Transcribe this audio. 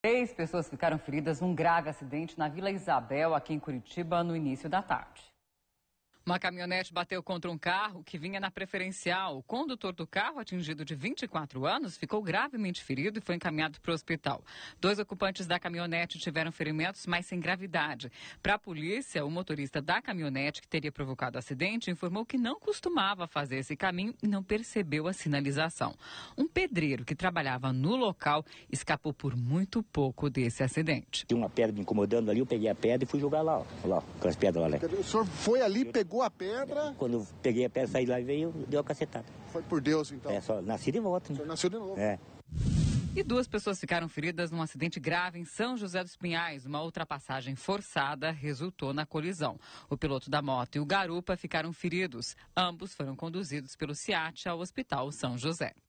Três pessoas ficaram feridas num grave acidente na Vila Isabel, aqui em Curitiba, no início da tarde. Uma caminhonete bateu contra um carro que vinha na preferencial. O condutor do carro, atingido de 24 anos, ficou gravemente ferido e foi encaminhado para o hospital. Dois ocupantes da caminhonete tiveram ferimentos, mas sem gravidade. Para a polícia, o motorista da caminhonete que teria provocado o acidente informou que não costumava fazer esse caminho e não percebeu a sinalização. Um pedreiro que trabalhava no local escapou por muito pouco desse acidente. Tinha uma pedra me incomodando ali, eu peguei a pedra e fui jogar lá, ó, lá com as pedras lá. Né? O senhor foi ali, pegou Tacou a pedra? Quando eu peguei a pedra, saí lá e veio, deu a cacetada. Foi por Deus, então? É, só nasci de volta. Né? Só nasceu de novo. É. E duas pessoas ficaram feridas num acidente grave em São José dos Pinhais. Uma ultrapassagem forçada resultou na colisão. O piloto da moto e o garupa ficaram feridos. Ambos foram conduzidos pelo CIAT ao Hospital São José.